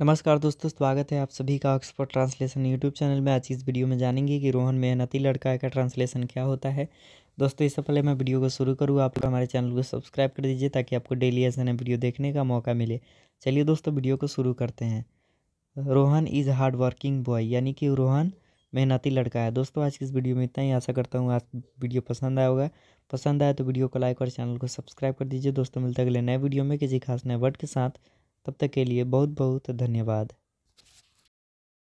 नमस्कार दोस्तों स्वागत है आप सभी का ऑक्सफोर्ड ट्रांसलेशन यूट्यूब चैनल में आज इस वीडियो में जानेंगे कि रोहन मेहनती लड़का का ट्रांसलेशन क्या होता है दोस्तों इससे पहले मैं वीडियो को शुरू करूँ आप हमारे चैनल को सब्सक्राइब कर दीजिए ताकि आपको डेली ऐसे नए वीडियो देखने का मौका मिले चलिए दोस्तों वीडियो को शुरू करते हैं Rohan is hard working boy यानी कि रोहन मेहनती लड़का है दोस्तों आज की इस वीडियो में इतना ही आशा करता हूँ आज वीडियो पसंद आया होगा पसंद आया तो वीडियो को लाइक और चैनल को सब्सक्राइब कर दीजिए दोस्तों मिलते अगले नए वीडियो में किसी खास नए वर्ड के साथ तब तक के लिए बहुत बहुत धन्यवाद